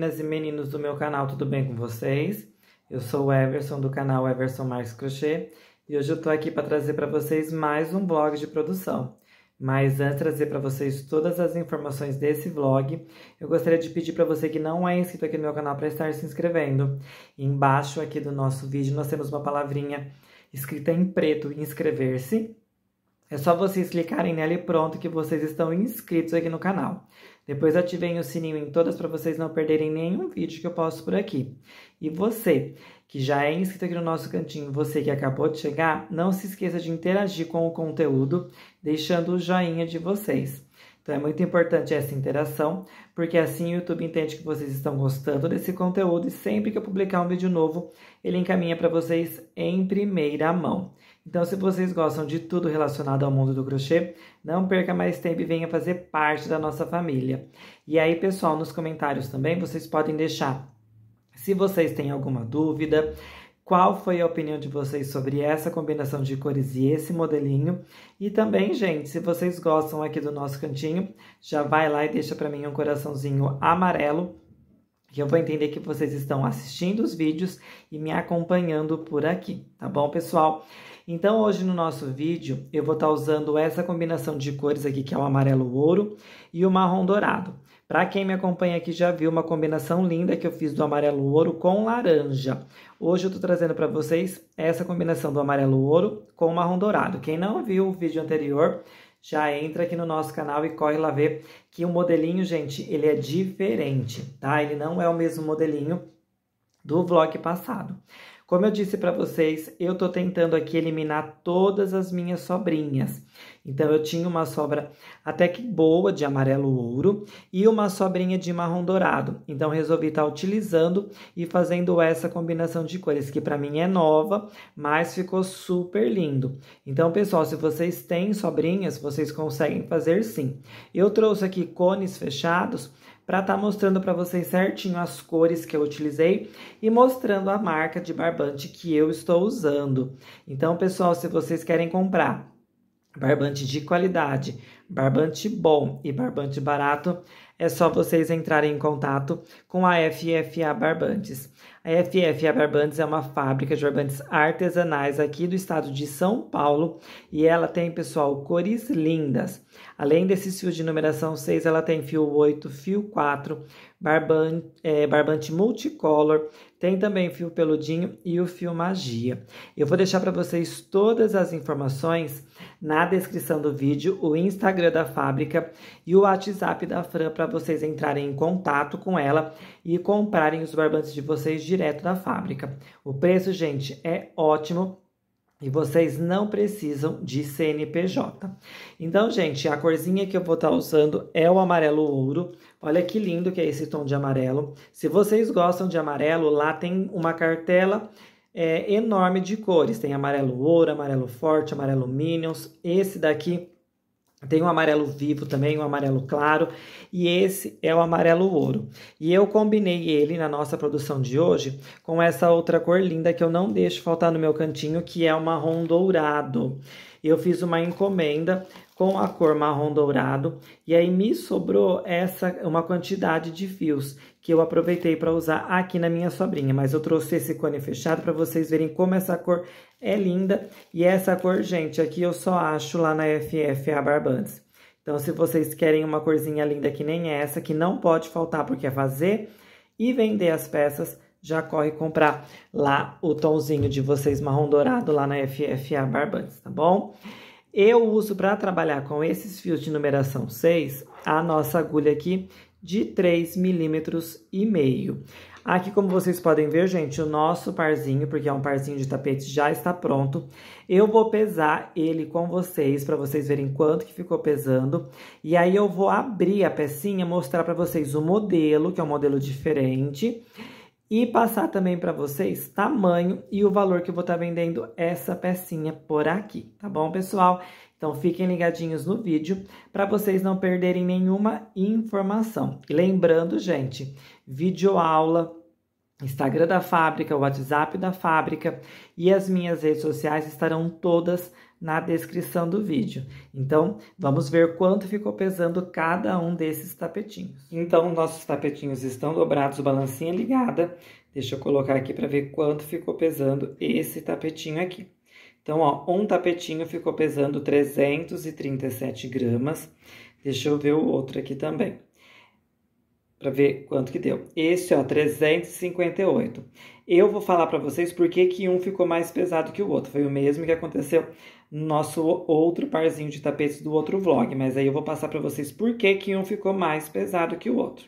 meninas e meninos do meu canal, tudo bem com vocês? Eu sou o Everson do canal Everson Marques Crochê e hoje eu tô aqui para trazer para vocês mais um vlog de produção. Mas antes de trazer para vocês todas as informações desse vlog, eu gostaria de pedir para você que não é inscrito aqui no meu canal para estar se inscrevendo. Embaixo aqui do nosso vídeo nós temos uma palavrinha escrita em preto, inscrever-se, é só vocês clicarem nela e pronto que vocês estão inscritos aqui no canal. Depois ativem o sininho em todas para vocês não perderem nenhum vídeo que eu posto por aqui. E você que já é inscrito aqui no nosso cantinho, você que acabou de chegar, não se esqueça de interagir com o conteúdo, deixando o joinha de vocês. Então é muito importante essa interação, porque assim o YouTube entende que vocês estão gostando desse conteúdo e sempre que eu publicar um vídeo novo, ele encaminha para vocês em primeira mão. Então, se vocês gostam de tudo relacionado ao mundo do crochê, não perca mais tempo e venha fazer parte da nossa família. E aí, pessoal, nos comentários também vocês podem deixar se vocês têm alguma dúvida, qual foi a opinião de vocês sobre essa combinação de cores e esse modelinho. E também, gente, se vocês gostam aqui do nosso cantinho, já vai lá e deixa para mim um coraçãozinho amarelo que eu vou entender que vocês estão assistindo os vídeos e me acompanhando por aqui, tá bom, pessoal? Então, hoje no nosso vídeo, eu vou estar tá usando essa combinação de cores aqui, que é o amarelo ouro e o marrom dourado. Para quem me acompanha aqui já viu uma combinação linda que eu fiz do amarelo ouro com laranja. Hoje eu tô trazendo para vocês essa combinação do amarelo ouro com marrom dourado. Quem não viu o vídeo anterior, já entra aqui no nosso canal e corre lá ver que o modelinho, gente, ele é diferente, tá? Ele não é o mesmo modelinho do vlog passado. Como eu disse para vocês, eu tô tentando aqui eliminar todas as minhas sobrinhas. Então, eu tinha uma sobra até que boa de amarelo ouro e uma sobrinha de marrom dourado. Então, resolvi estar tá utilizando e fazendo essa combinação de cores, que para mim é nova, mas ficou super lindo. Então, pessoal, se vocês têm sobrinhas, vocês conseguem fazer sim. Eu trouxe aqui cones fechados para estar tá mostrando para vocês certinho as cores que eu utilizei e mostrando a marca de barbante que eu estou usando. Então, pessoal, se vocês querem comprar Barbante de qualidade, barbante bom e barbante barato, é só vocês entrarem em contato com a FFA Barbantes. A FFA Barbantes é uma fábrica de barbantes artesanais aqui do estado de São Paulo e ela tem, pessoal, cores lindas. Além desses fios de numeração 6, ela tem fio 8, fio 4, barbante, eh, é, barbante multicolor, tem também o fio peludinho e o fio magia. Eu vou deixar para vocês todas as informações na descrição do vídeo, o Instagram da fábrica e o WhatsApp da Fran para vocês entrarem em contato com ela e comprarem os barbantes de vocês direto da fábrica. O preço, gente, é ótimo e vocês não precisam de CNPJ. Então, gente, a corzinha que eu vou estar tá usando é o amarelo ouro. Olha que lindo que é esse tom de amarelo. Se vocês gostam de amarelo, lá tem uma cartela é, enorme de cores. Tem amarelo ouro, amarelo forte, amarelo minions. Esse daqui tem um amarelo vivo também, um amarelo claro, e esse é o amarelo ouro. E eu combinei ele na nossa produção de hoje com essa outra cor linda que eu não deixo faltar no meu cantinho, que é o marrom dourado. Eu fiz uma encomenda com a cor marrom dourado e aí me sobrou essa uma quantidade de fios que eu aproveitei para usar aqui na minha sobrinha, mas eu trouxe esse cone fechado para vocês verem como essa cor é linda. E essa cor, gente, aqui eu só acho lá na FFA Barbantes. Então, se vocês querem uma corzinha linda que nem essa, que não pode faltar porque é fazer e vender as peças, já corre comprar lá o tomzinho de vocês marrom dourado lá na FFA Barbantes, tá bom? Eu uso para trabalhar com esses fios de numeração 6 a nossa agulha aqui de 3 milímetros e meio. Aqui, como vocês podem ver, gente, o nosso parzinho, porque é um parzinho de tapete, já está pronto. Eu vou pesar ele com vocês, para vocês verem quanto que ficou pesando. E aí, eu vou abrir a pecinha, mostrar para vocês o modelo, que é um modelo diferente. E passar também para vocês tamanho e o valor que eu vou estar tá vendendo essa pecinha por aqui, tá bom, pessoal? Então fiquem ligadinhos no vídeo para vocês não perderem nenhuma informação. E lembrando, gente, vídeo aula Instagram da fábrica, WhatsApp da fábrica e as minhas redes sociais estarão todas na descrição do vídeo. Então, vamos ver quanto ficou pesando cada um desses tapetinhos. Então, nossos tapetinhos estão dobrados, balancinha ligada. Deixa eu colocar aqui para ver quanto ficou pesando esse tapetinho aqui. Então, ó, um tapetinho ficou pesando 337 gramas. Deixa eu ver o outro aqui também, para ver quanto que deu. Esse, ó, 358. Eu vou falar para vocês por que, que um ficou mais pesado que o outro. Foi o mesmo que aconteceu no nosso outro parzinho de tapetes do outro vlog, mas aí eu vou passar para vocês por que, que um ficou mais pesado que o outro.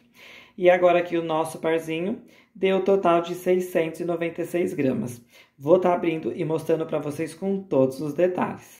E agora aqui o nosso parzinho deu o total de 696 gramas. Vou estar tá abrindo e mostrando para vocês com todos os detalhes.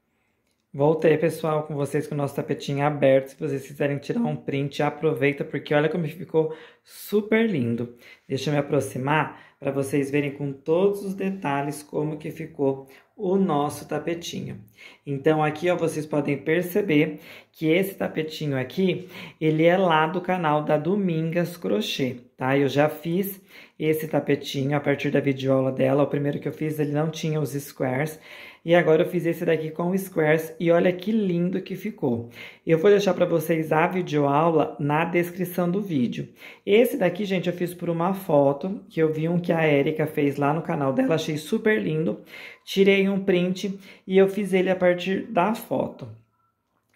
Voltei, pessoal, com vocês com o nosso tapetinho aberto. Se vocês quiserem tirar um print, aproveita, porque olha como ficou super lindo. Deixa eu me aproximar para vocês verem com todos os detalhes como que ficou o nosso tapetinho. Então aqui ó, vocês podem perceber que esse tapetinho aqui, ele é lá do canal da Domingas Crochê, tá? Eu já fiz esse tapetinho a partir da videoaula dela, o primeiro que eu fiz ele não tinha os squares, e agora eu fiz esse daqui com o Squares e olha que lindo que ficou. Eu vou deixar para vocês a videoaula na descrição do vídeo. Esse daqui, gente, eu fiz por uma foto que eu vi um que a Erika fez lá no canal dela, achei super lindo. Tirei um print e eu fiz ele a partir da foto.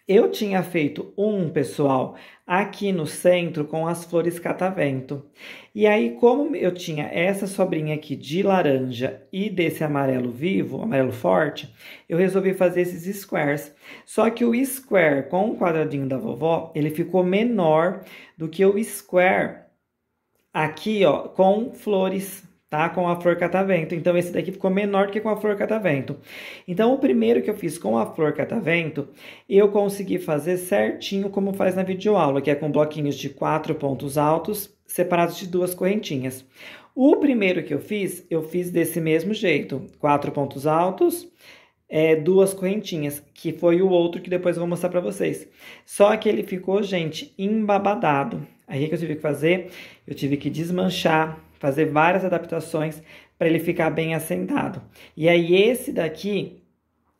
Eu tinha feito um, pessoal, aqui no centro com as flores catavento. E aí, como eu tinha essa sobrinha aqui de laranja e desse amarelo vivo, amarelo forte, eu resolvi fazer esses squares. Só que o square com o quadradinho da vovó, ele ficou menor do que o square aqui, ó, com flores tá? Com a flor catavento. Então, esse daqui ficou menor que com a flor catavento. Então, o primeiro que eu fiz com a flor catavento, eu consegui fazer certinho como faz na videoaula, que é com bloquinhos de quatro pontos altos, separados de duas correntinhas. O primeiro que eu fiz, eu fiz desse mesmo jeito. Quatro pontos altos, é, duas correntinhas, que foi o outro que depois eu vou mostrar para vocês. Só que ele ficou, gente, embabadado. Aí o que eu tive que fazer? Eu tive que desmanchar fazer várias adaptações para ele ficar bem assentado. E aí esse daqui,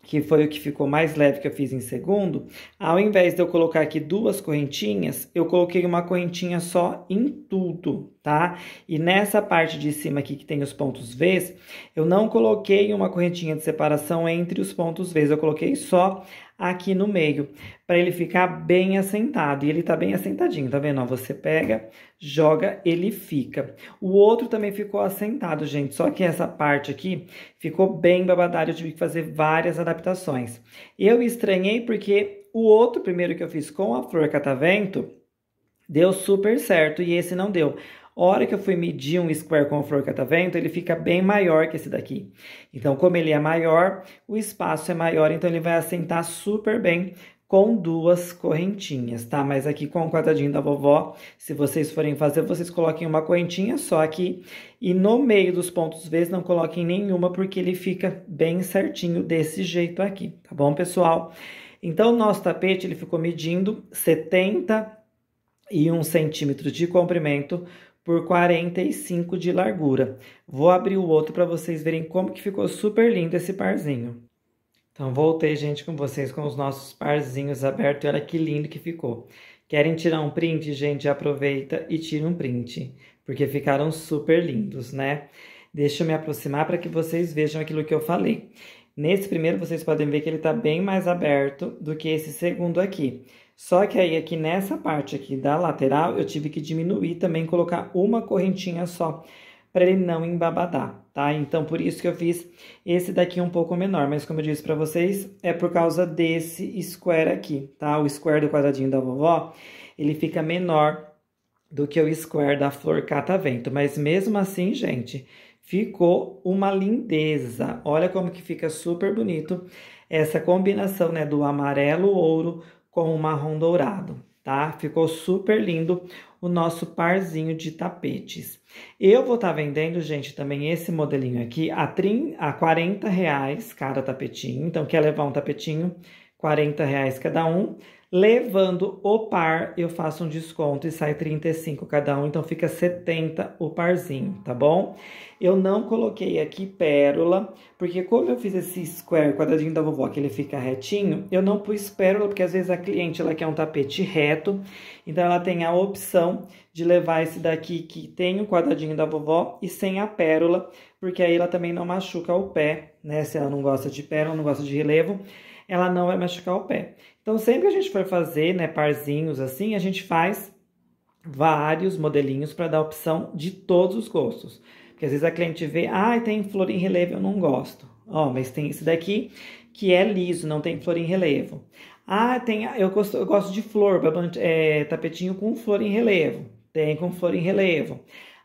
que foi o que ficou mais leve que eu fiz em segundo, ao invés de eu colocar aqui duas correntinhas, eu coloquei uma correntinha só em tudo, tá? E nessa parte de cima aqui que tem os pontos Vs, eu não coloquei uma correntinha de separação entre os pontos Vs, eu coloquei só aqui no meio, para ele ficar bem assentado. E ele está bem assentadinho, tá vendo? Ó, você pega, joga, ele fica. O outro também ficou assentado, gente, só que essa parte aqui ficou bem babadário, eu tive que fazer várias adaptações. Eu estranhei porque o outro primeiro que eu fiz com a flor catavento deu super certo e esse não deu. A hora que eu fui medir um square com flor catavento, ele fica bem maior que esse daqui. Então, como ele é maior, o espaço é maior, então ele vai assentar super bem com duas correntinhas, tá? Mas aqui com o quadradinho da vovó, se vocês forem fazer, vocês coloquem uma correntinha só aqui e no meio dos pontos Vs não coloquem nenhuma porque ele fica bem certinho desse jeito aqui, tá bom, pessoal? Então, nosso tapete ele ficou medindo 71 centímetros de comprimento por 45 de largura. Vou abrir o outro para vocês verem como que ficou super lindo esse parzinho. Então, voltei, gente, com vocês com os nossos parzinhos abertos. E olha que lindo que ficou. Querem tirar um print, gente? Aproveita e tira um print, porque ficaram super lindos, né? Deixa eu me aproximar para que vocês vejam aquilo que eu falei. Nesse primeiro, vocês podem ver que ele está bem mais aberto do que esse segundo aqui. Só que aí aqui nessa parte aqui da lateral, eu tive que diminuir também, colocar uma correntinha só, para ele não embabadar, tá? Então, por isso que eu fiz esse daqui um pouco menor, mas como eu disse para vocês, é por causa desse square aqui, tá? O square do quadradinho da vovó, ele fica menor do que o square da flor catavento, mas mesmo assim, gente, ficou uma lindeza. Olha como que fica super bonito essa combinação, né, do amarelo ouro com o marrom dourado, tá? Ficou super lindo o nosso parzinho de tapetes. Eu vou estar tá vendendo, gente, também esse modelinho aqui a, 30, a 40 reais cada tapetinho. Então, quer levar um tapetinho, 40 reais cada um. Levando o par, eu faço um desconto e sai 35 cada um, então fica 70 o parzinho, tá bom? Eu não coloquei aqui pérola, porque como eu fiz esse square, quadradinho da vovó, que ele fica retinho, eu não pus pérola, porque às vezes a cliente, ela quer um tapete reto, então ela tem a opção de levar esse daqui que tem o quadradinho da vovó e sem a pérola, porque aí ela também não machuca o pé, né? Se ela não gosta de pérola, não gosta de relevo, ela não vai machucar o pé. Então, sempre que a gente for fazer né, parzinhos assim, a gente faz vários modelinhos para dar opção de todos os gostos. Porque às vezes a cliente vê, ah, tem flor em relevo, eu não gosto. Ó, oh, mas tem esse daqui que é liso, não tem flor em relevo. Ah, tem, eu gosto, eu gosto de flor, é, tapetinho com flor em relevo. Tem com flor em relevo.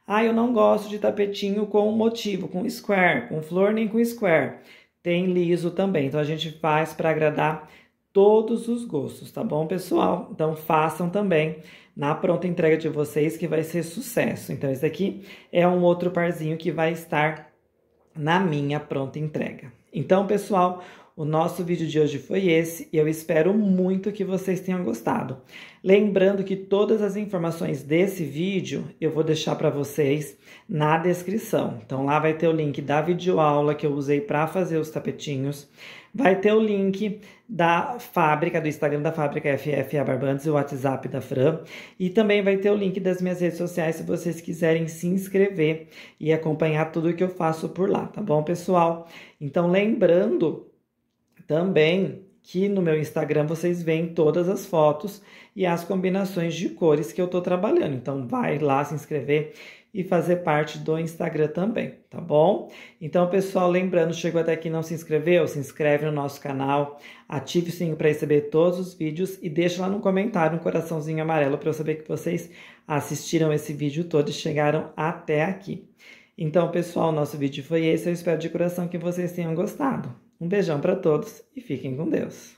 Ah, eu não gosto de tapetinho com motivo, com square, com flor nem com square. Tem liso também. Então a gente faz para agradar todos os gostos, tá bom, pessoal? Então façam também na pronta entrega de vocês que vai ser sucesso. Então esse aqui é um outro parzinho que vai estar na minha pronta entrega. Então, pessoal, o nosso vídeo de hoje foi esse e eu espero muito que vocês tenham gostado. Lembrando que todas as informações desse vídeo eu vou deixar para vocês na descrição. Então lá vai ter o link da videoaula que eu usei para fazer os tapetinhos Vai ter o link da fábrica, do Instagram da fábrica FFA Barbantes e o WhatsApp da Fran. E também vai ter o link das minhas redes sociais se vocês quiserem se inscrever e acompanhar tudo o que eu faço por lá, tá bom, pessoal? Então, lembrando também que no meu Instagram vocês veem todas as fotos e as combinações de cores que eu tô trabalhando. Então, vai lá se inscrever e fazer parte do Instagram também, tá bom? Então, pessoal, lembrando, chegou até aqui e não se inscreveu? Se inscreve no nosso canal, ative o sininho para receber todos os vídeos e deixa lá no comentário um coraçãozinho amarelo para eu saber que vocês assistiram esse vídeo todo e chegaram até aqui. Então, pessoal, nosso vídeo foi esse. Eu espero de coração que vocês tenham gostado. Um beijão para todos e fiquem com Deus.